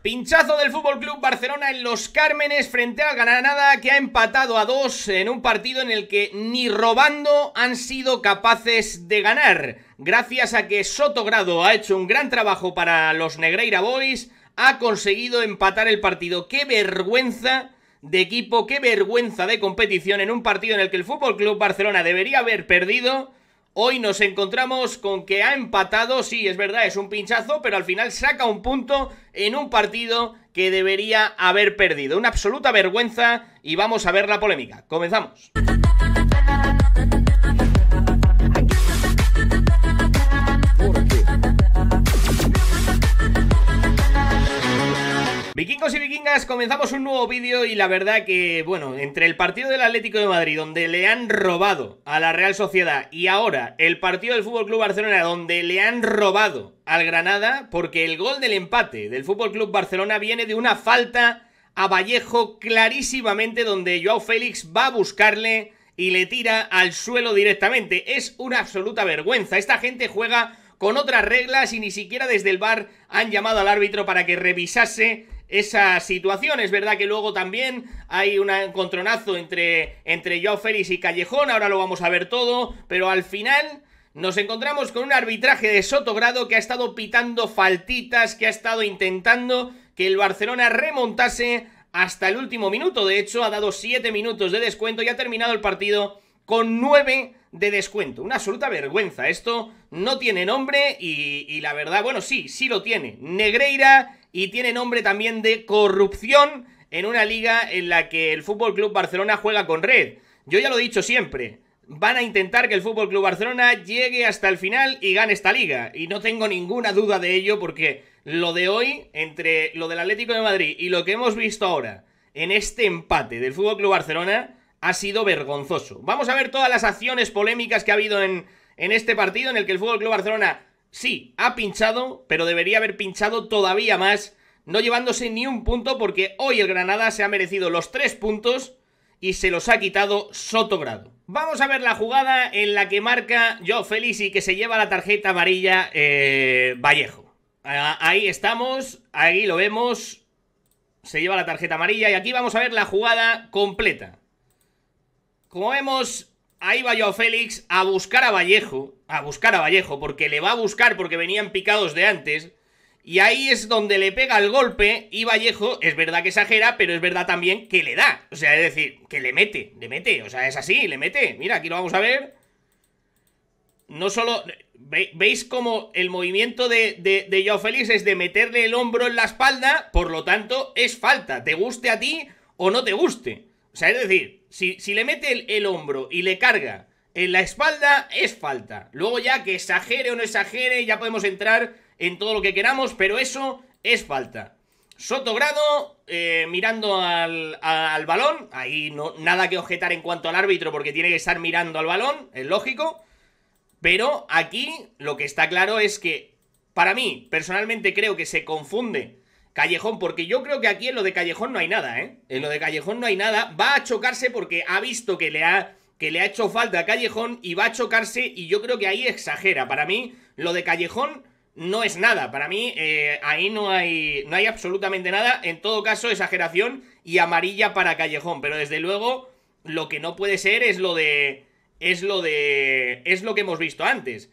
Pinchazo del Fútbol Club Barcelona en los Cármenes frente al Granada que ha empatado a dos en un partido en el que ni robando han sido capaces de ganar. Gracias a que Sotogrado ha hecho un gran trabajo para los Negreira Boys, ha conseguido empatar el partido. ¡Qué vergüenza! de equipo, qué vergüenza de competición en un partido en el que el Fútbol Club Barcelona debería haber perdido Hoy nos encontramos con que ha empatado, sí, es verdad, es un pinchazo, pero al final saca un punto en un partido que debería haber perdido. Una absoluta vergüenza y vamos a ver la polémica. Comenzamos. comenzamos un nuevo vídeo y la verdad que, bueno, entre el partido del Atlético de Madrid, donde le han robado a la Real Sociedad, y ahora el partido del Fútbol Club Barcelona, donde le han robado al Granada, porque el gol del empate del Fútbol Club Barcelona viene de una falta a Vallejo clarísimamente, donde Joao Félix va a buscarle y le tira al suelo directamente. Es una absoluta vergüenza. Esta gente juega con otras reglas y ni siquiera desde el bar han llamado al árbitro para que revisase esa situación. Es verdad que luego también hay un encontronazo entre, entre Joao y Callejón, ahora lo vamos a ver todo, pero al final nos encontramos con un arbitraje de Sotogrado que ha estado pitando faltitas, que ha estado intentando que el Barcelona remontase hasta el último minuto. De hecho, ha dado 7 minutos de descuento y ha terminado el partido con 9 de descuento. Una absoluta vergüenza. Esto no tiene nombre y la verdad, bueno, sí, sí lo tiene. Negreira y tiene nombre también de corrupción en una liga en la que el Fútbol Club Barcelona juega con red. Yo ya lo he dicho siempre, van a intentar que el Fútbol Club Barcelona llegue hasta el final y gane esta liga y no tengo ninguna duda de ello porque lo de hoy entre lo del Atlético de Madrid y lo que hemos visto ahora en este empate del Fútbol Club Barcelona ha sido vergonzoso. Vamos a ver todas las acciones polémicas que ha habido en en este partido en el que el Fútbol Club Barcelona Sí, ha pinchado, pero debería haber pinchado todavía más, no llevándose ni un punto porque hoy el Granada se ha merecido los tres puntos y se los ha quitado Grado. Vamos a ver la jugada en la que marca Joe Félix y que se lleva la tarjeta amarilla eh, Vallejo. Ahí estamos, ahí lo vemos, se lleva la tarjeta amarilla y aquí vamos a ver la jugada completa. Como vemos, Ahí va Joao Félix a buscar a Vallejo, a buscar a Vallejo, porque le va a buscar porque venían picados de antes. Y ahí es donde le pega el golpe y Vallejo, es verdad que exagera, pero es verdad también que le da. O sea, es decir, que le mete, le mete. O sea, es así, le mete. Mira, aquí lo vamos a ver. No solo... ¿Veis como el movimiento de, de, de Joao Félix es de meterle el hombro en la espalda? Por lo tanto, es falta. Te guste a ti o no te guste sea, es decir, si, le mete el, hombro y le carga en la espalda, es falta. Luego ya que exagere o no exagere, ya podemos entrar en todo lo que queramos, pero eso es falta. Soto Grado eh, mirando al, balón, ahí no, nada que objetar en cuanto al árbitro porque tiene que estar mirando al balón, es lógico. Pero aquí lo que está claro es que, para mí, personalmente creo que se confunde Callejón, porque yo creo que aquí en lo de Callejón no hay nada, ¿eh? En lo de Callejón no hay nada. Va a chocarse porque ha visto que le ha, que le ha hecho falta a Callejón y va a chocarse y yo creo que ahí exagera. Para mí, lo de Callejón no es nada. Para mí, eh, ahí no hay, no hay absolutamente nada. En todo caso, exageración y amarilla para Callejón. Pero desde luego, lo que no puede ser es lo de... Es lo de... Es lo que hemos visto antes.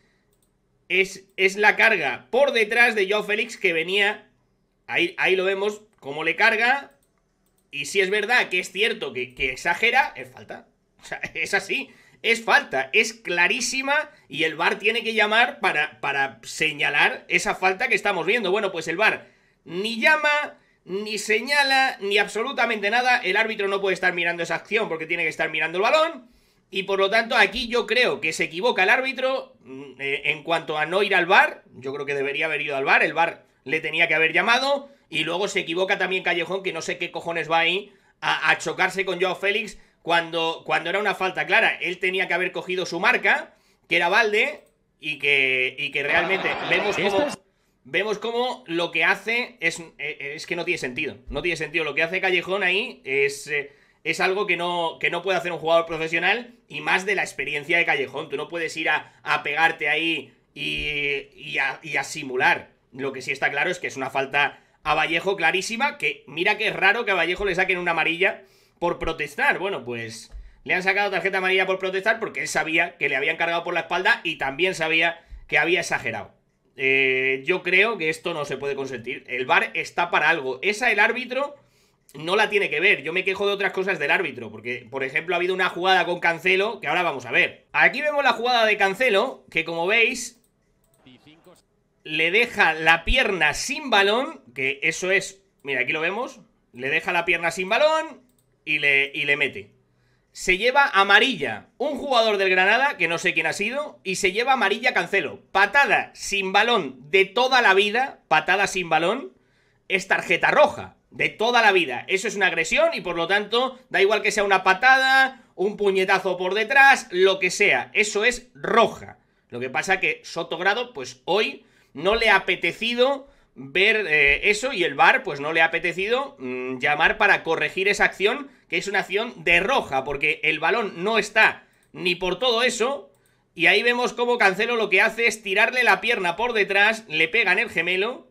Es, es la carga por detrás de Joe Félix que venía Ahí, lo vemos, cómo le carga. Y si es verdad que es cierto que, exagera, es falta. O sea, es así. Es falta, es clarísima y el VAR tiene que llamar para, para señalar esa falta que estamos viendo. Bueno, pues el VAR ni llama, ni señala, ni absolutamente nada. El árbitro no puede estar mirando esa acción porque tiene que estar mirando el balón. Y por lo tanto, aquí yo creo que se equivoca el árbitro mm, eh, en cuanto a no ir al bar. Yo creo que debería haber ido al bar. El bar le tenía que haber llamado. Y luego se equivoca también Callejón, que no sé qué cojones va ahí, a, chocarse con Joao Félix cuando, cuando era una falta clara. Él tenía que haber cogido su marca, que era Valde, y que, que realmente vemos cómo, este vemos lo que hace es, eh, es que no tiene sentido. No tiene sentido. Lo que hace Callejón ahí es... Eh, es algo que no, que no puede hacer un jugador profesional y más de la experiencia de Callejón. Tú no puedes ir a, pegarte ahí y, y, a, simular lo que sí está claro es que es una falta a Vallejo clarísima, que mira que es raro que a Vallejo le saquen una amarilla por protestar. Bueno, pues le han sacado tarjeta amarilla por protestar porque él sabía que le habían cargado por la espalda y también sabía que había exagerado. Eh, yo creo que esto no se puede consentir. El VAR está para algo. Esa el árbitro no la tiene que ver. Yo me quejo de otras cosas del árbitro, porque, por ejemplo, ha habido una jugada con Cancelo, que ahora vamos a ver. Aquí vemos la jugada de Cancelo, que como veis, le deja la pierna sin balón, que eso es, mira, aquí lo vemos, le deja la pierna sin balón y le, le mete. Se lleva amarilla un jugador del Granada, que no sé quién ha sido, y se lleva amarilla Cancelo. Patada sin balón de toda la vida, patada sin balón, es tarjeta roja, de toda la vida. Eso es una agresión y por lo tanto, da igual que sea una patada, un puñetazo por detrás, lo que sea, eso es roja. Lo que pasa que Sotogrado, pues hoy no le ha apetecido ver eh, eso y el VAR pues no le ha apetecido mm, llamar para corregir esa acción, que es una acción de roja, porque el balón no está ni por todo eso. Y ahí vemos cómo Cancelo lo que hace es tirarle la pierna por detrás, le pega en el gemelo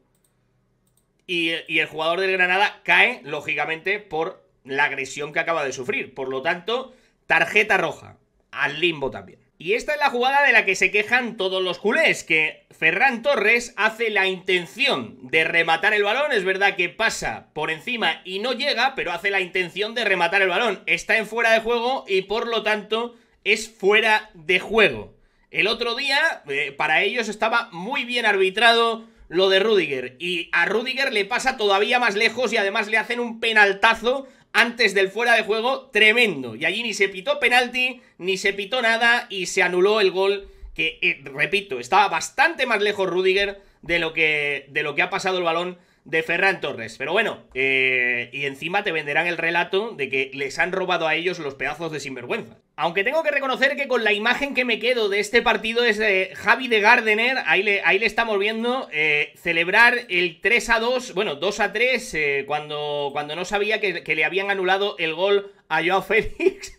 y el jugador del Granada cae, lógicamente, por la agresión que acaba de sufrir. Por lo tanto, tarjeta roja, al limbo también. Y esta es la jugada de la que se quejan todos los culés, que Ferran Torres hace la intención de rematar el balón, es verdad que pasa por encima y no llega, pero hace la intención de rematar el balón, está en fuera de juego y por lo tanto es fuera de juego. El otro día, eh, para ellos estaba muy bien arbitrado lo de Rudiger. Y a Rudiger le pasa todavía más lejos y además le hacen un penaltazo antes del fuera de juego tremendo. Y allí ni se pitó penalti, ni se pitó nada y se anuló el gol que, eh, repito, estaba bastante más lejos Rudiger de lo que, de lo que ha pasado el balón de Ferran Torres. Pero bueno, eh, y encima te venderán el relato de que les han robado a ellos los pedazos de sinvergüenza. Aunque tengo que reconocer que con la imagen que me quedo de este partido es de eh, Javi de Gardener, ahí le, ahí le estamos viendo, eh, celebrar el 3 a 2, bueno, 2 a 3, cuando, cuando no sabía que, le habían anulado el gol a Joao Félix.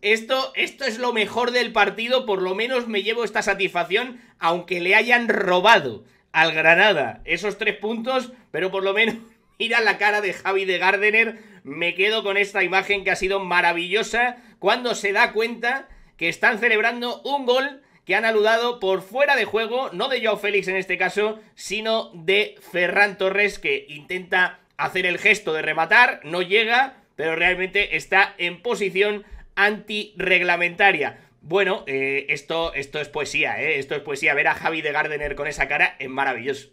Esto, esto es lo mejor del partido, por lo menos me llevo esta satisfacción, aunque le hayan robado al Granada. Esos tres puntos, pero por lo menos mira la cara de Javi de Gardener. Me quedo con esta imagen que ha sido maravillosa cuando se da cuenta que están celebrando un gol que han aludado por fuera de juego, no de Joao Félix en este caso, sino de Ferran Torres que intenta hacer el gesto de rematar, no llega, pero realmente está en posición antirreglamentaria. Bueno, eh, esto, esto es poesía, ¿eh? Esto es poesía. Ver a Javi de Gardener con esa cara es maravilloso.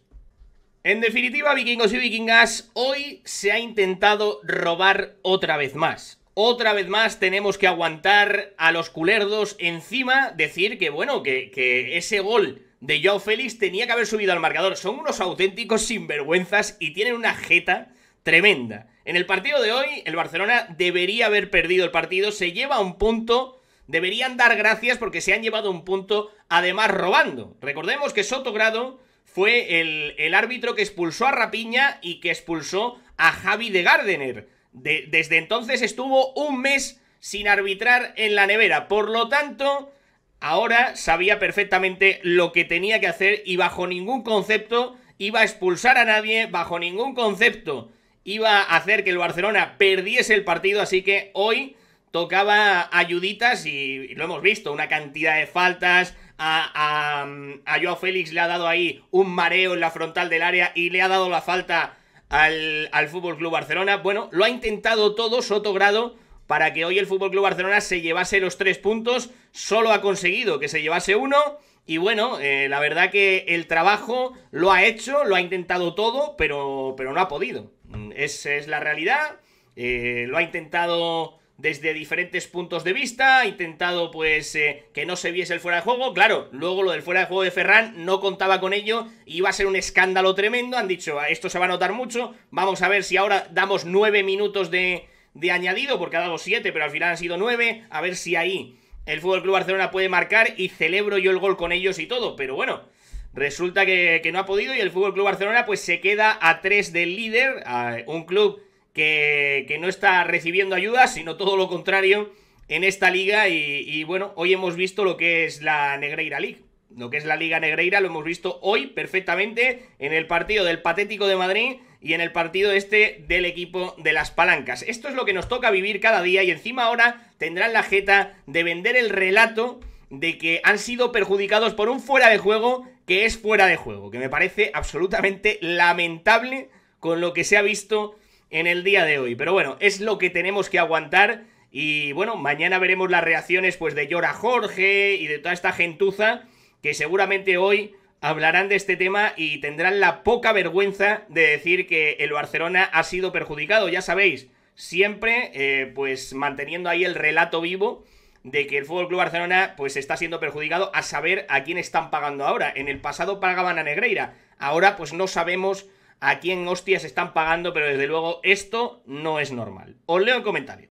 En definitiva, vikingos y vikingas, hoy se ha intentado robar otra vez más. Otra vez más tenemos que aguantar a los culerdos encima, decir que, bueno, que, ese gol de Joao Félix tenía que haber subido al marcador. Son unos auténticos sinvergüenzas y tienen una jeta tremenda. En el partido de hoy, el Barcelona debería haber perdido el partido, se lleva un punto deberían dar gracias porque se han llevado un punto, además robando. Recordemos que Sotogrado fue el, árbitro que expulsó a Rapiña y que expulsó a Javi de Gardener. desde entonces estuvo un mes sin arbitrar en la nevera. Por lo tanto, ahora sabía perfectamente lo que tenía que hacer y bajo ningún concepto iba a expulsar a nadie, bajo ningún concepto iba a hacer que el Barcelona perdiese el partido. Así que hoy tocaba ayuditas y lo hemos visto, una cantidad de faltas. A, a, Joao Félix le ha dado ahí un mareo en la frontal del área y le ha dado la falta al, al Fútbol Club Barcelona. Bueno, lo ha intentado todo Soto Grado para que hoy el Fútbol Club Barcelona se llevase los tres puntos. Solo ha conseguido que se llevase uno. Y bueno, eh, la verdad que el trabajo lo ha hecho, lo ha intentado todo, pero, pero no ha podido. Mm, Esa es la realidad. Eh, lo ha intentado desde diferentes puntos de vista, ha intentado pues eh, que no se viese el fuera de juego, claro, luego lo del fuera de juego de Ferran no contaba con ello, iba a ser un escándalo tremendo, han dicho, ah, esto se va a notar mucho, vamos a ver si ahora damos nueve minutos de, de añadido, porque ha dado siete, pero al final han sido nueve, a ver si ahí el Fútbol Club Barcelona puede marcar y celebro yo el gol con ellos y todo, pero bueno, resulta que, no ha podido y el Fútbol Club Barcelona pues se queda a tres del líder, un club que, no está recibiendo ayuda, sino todo lo contrario en esta liga. Y, y, bueno, hoy hemos visto lo que es la Negreira League. Lo que es la Liga Negreira lo hemos visto hoy perfectamente en el partido del Patético de Madrid y en el partido este del equipo de las palancas. Esto es lo que nos toca vivir cada día y encima ahora tendrán la jeta de vender el relato de que han sido perjudicados por un fuera de juego que es fuera de juego, que me parece absolutamente lamentable con lo que se ha visto en el día de hoy. Pero bueno, es lo que tenemos que aguantar. Y bueno, mañana veremos las reacciones pues de Llora Jorge y de toda esta gentuza que seguramente hoy hablarán de este tema y tendrán la poca vergüenza de decir que el Barcelona ha sido perjudicado. Ya sabéis, siempre eh, pues manteniendo ahí el relato vivo de que el Fútbol Barcelona pues está siendo perjudicado a saber a quién están pagando ahora. En el pasado pagaban a Negreira, ahora pues no sabemos a quién hostias están pagando, pero desde luego esto no es normal. Os leo el comentario.